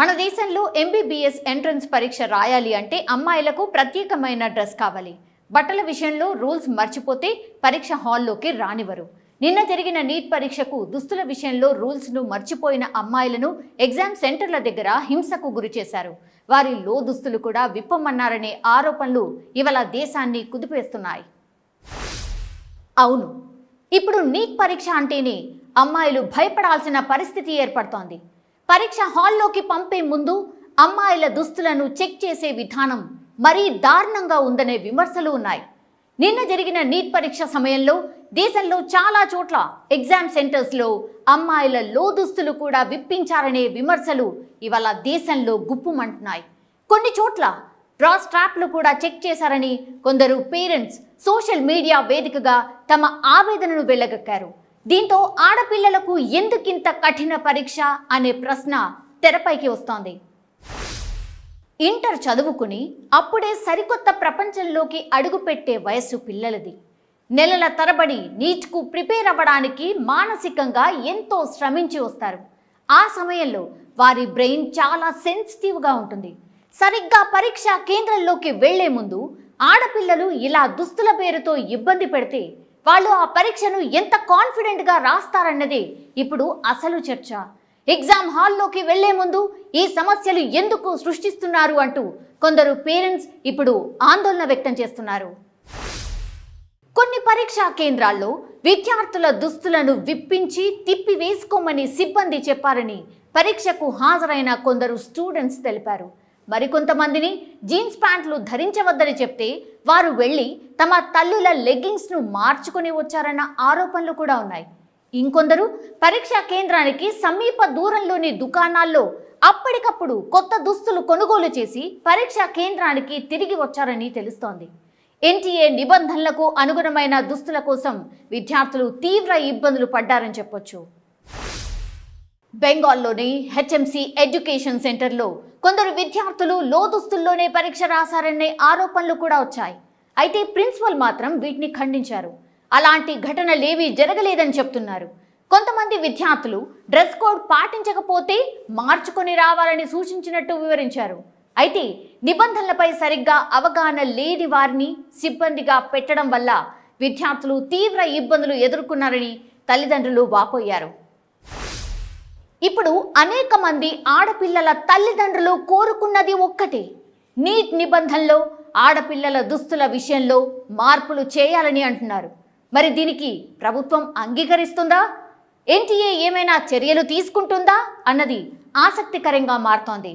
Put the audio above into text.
మన దేశంలో MBBS entrance పరీక్ష రాయాలి అంటే అమ్మాయిలకు ప్రత్యేకమైన డ్రెస్ కావాలి బట్టల విషయంలో రూల్స్ మర్చిపోతే పరీక్ష హాల్లోకి రానివ్వరు నిన్న జరిగిన నీట్ పరీక్షకు దుస్తుల విషయంలో రూల్స్ను మర్చిపోయిన అమ్మాయిలను ఎగ్జామ్ సెంటర్ల దగ్గర హింసకు గురి చేశారు వారి లో దుస్తులు కూడా విప్పమన్నారనే ఆరోపణలు ఇవాళ దేశాన్ని కుదిపేస్తున్నాయి అవును ఇప్పుడు నీట్ పరీక్ష అంటేనే అమ్మాయిలు భయపడాల్సిన పరిస్థితి ఏర్పడుతోంది పరీక్ష హాల్లోకి పంపే ముందు అమ్మాయిల దుస్తులను చెక్ చేసే విధానం మరీ దారుణంగా ఉందనే విమర్శలు ఉన్నాయి నిన్న జరిగిన నీట్ పరీక్ష సమయంలో దేశంలో చాలా చోట్ల ఎగ్జామ్ సెంటర్స్లో అమ్మాయిల లో దుస్తులు కూడా విప్పించారనే విమర్శలు ఇవాళ దేశంలో గుప్పుమంటున్నాయి కొన్ని చోట్ల డ్రా స్ట్రాప్లు కూడా చెక్ చేశారని కొందరు పేరెంట్స్ సోషల్ మీడియా వేదికగా తమ ఆవేదనను వెళ్ళగక్కారు దీంతో ఆడపిల్లలకు ఎందుకింత కఠిన పరీక్ష అనే ప్రశ్న తెరపైకి వస్తోంది ఇంటర్ చదువుకుని అప్పుడే సరికొత్త ప్రపంచంలోకి అడుగుపెట్టే వయస్సు పిల్లలది నెలల తరబడి నీట్కు ప్రిపేర్ అవ్వడానికి మానసికంగా ఎంతో శ్రమించి వస్తారు ఆ సమయంలో వారి బ్రెయిన్ చాలా సెన్సిటివ్గా ఉంటుంది సరిగ్గా పరీక్ష కేంద్రంలోకి వెళ్లే ముందు ఆడపిల్లలు ఇలా దుస్తుల పేరుతో ఇబ్బంది పెడితే వాళ్ళు ఆ పరీక్షను ఎంత కాన్ఫిడెంట్గా రాస్తారన్నది ఇప్పుడు అసలు చర్చ ఎగ్జామ్ హాల్లోకి వెళ్లే ముందు ఈ సమస్యలు ఎందుకు సృష్టిస్తున్నారు అంటూ కొందరు పేరెంట్స్ ఇప్పుడు ఆందోళన వ్యక్తం చేస్తున్నారు కొన్ని పరీక్షా కేంద్రాల్లో విద్యార్థుల దుస్తులను విప్పించి తిప్పి వేసుకోమని సిబ్బంది చెప్పారని పరీక్షకు హాజరైన కొందరు స్టూడెంట్స్ తెలిపారు మరికొంతమందిని జీన్స్ ప్యాంట్లు ధరించవద్దని చెప్తే వారు వెళ్ళి తమ తల్లుల లెగ్గింగ్స్ను మార్చుకుని వచ్చారన్న ఆరోపణలు కూడా ఉన్నాయి ఇంకొందరు పరీక్షా కేంద్రానికి సమీప దూరంలోని దుకాణాల్లో అప్పటికప్పుడు కొత్త దుస్తులు కొనుగోలు చేసి పరీక్షా కేంద్రానికి తిరిగి వచ్చారని తెలుస్తోంది ఎన్టీఏ నిబంధనలకు అనుగుణమైన దుస్తుల కోసం విద్యార్థులు తీవ్ర ఇబ్బందులు పడ్డారని చెప్పొచ్చు బెంగాల్లోని హెచ్ఎంసీ ఎడ్యుకేషన్ సెంటర్లో కొందరు విద్యార్థులు లోదుస్తుల్లోనే పరీక్ష రాశారనే ఆరోపణలు కూడా వచ్చాయి అయితే ప్రిన్సిపల్ మాత్రం వీటిని ఖండించారు అలాంటి ఘటనలేవీ జరగలేదని చెప్తున్నారు కొంతమంది విద్యార్థులు డ్రెస్ కోడ్ పాటించకపోతే మార్చుకొని రావాలని సూచించినట్టు వివరించారు అయితే నిబంధనలపై సరిగ్గా అవగాహన లేని వారిని సిబ్బందిగా పెట్టడం వల్ల విద్యార్థులు తీవ్ర ఇబ్బందులు ఎదుర్కొన్నారని తల్లిదండ్రులు వాపోయారు ఇప్పుడు అనేక మంది ఆడపిల్లల తల్లిదండ్రులు కోరుకున్నది ఒక్కటే నీట్ నిబంధనలో ఆడపిల్లల దుస్తుల విషయంలో మార్పులు చేయాలని అంటున్నారు మరి దీనికి ప్రభుత్వం అంగీకరిస్తుందా ఎన్టీఏ ఏమైనా చర్యలు తీసుకుంటుందా అన్నది ఆసక్తికరంగా మారుతోంది